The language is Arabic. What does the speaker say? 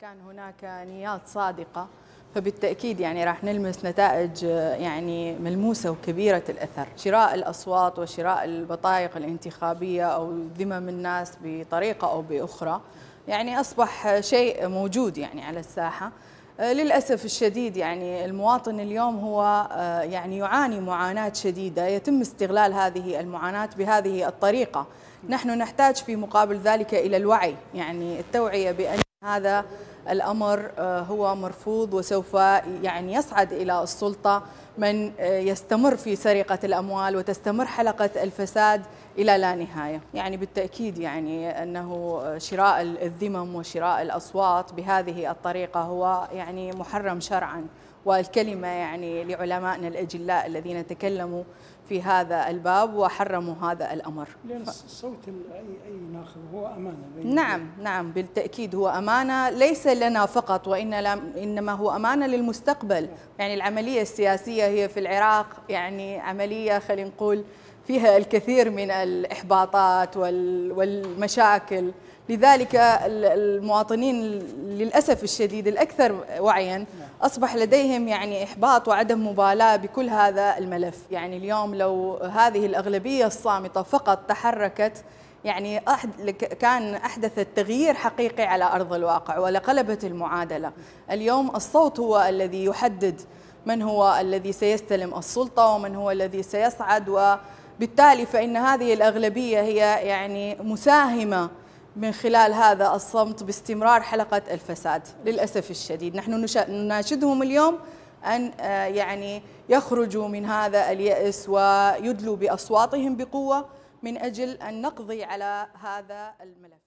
كان هناك نيات صادقة فبالتأكيد يعني راح نلمس نتائج آه، يعني ملموسة وكبيرة الأثر شراء الأصوات وشراء البطايق الانتخابية أو ذمم الناس بطريقة أو بأخرى يعني أصبح شيء موجود يعني على الساحة آه، للأسف الشديد يعني المواطن اليوم هو آه، يعني يعاني معاناة شديدة يتم استغلال هذه المعاناة بهذه الطريقة نحن نحتاج في مقابل ذلك إلى الوعي يعني التوعية بأن هذا الأمر آه، هو مرفوض وسوف يعني يصعد إلى السلطة من آه، يستمر في سرقة الأموال وتستمر حلقة الفساد إلى لا نهاية يعني بالتأكيد يعني أنه آه، شراء الذمم وشراء الأصوات بهذه الطريقة هو يعني محرم شرعاً والكلمة يعني لعلمائنا الأجلاء الذين تكلموا في هذا الباب وحرموا هذا الأمر لأن صوت أي, أي ناخب هو أمانة بين نعم بين. نعم بالتأكيد هو أمانة ليس لنا فقط وإنما هو أمانة للمستقبل يعني العملية السياسية هي في العراق يعني عملية خلينا نقول فيها الكثير من الإحباطات والمشاكل لذلك المواطنين للأسف الشديد الأكثر وعيا نعم. أصبح لديهم يعني إحباط وعدم مبالاة بكل هذا الملف يعني اليوم لو هذه الأغلبية الصامتة فقط تحركت يعني أحد كان أحدثت تغيير حقيقي على أرض الواقع ولقلبت المعادلة اليوم الصوت هو الذي يحدد من هو الذي سيستلم السلطة ومن هو الذي سيصعد و بالتالي فإن هذه الأغلبية هي يعني مساهمة من خلال هذا الصمت باستمرار حلقة الفساد للأسف الشديد نحن نناشدهم اليوم أن آه، يعني يخرجوا من هذا اليأس ويدلوا بأصواتهم بقوة من أجل أن نقضي على هذا الملف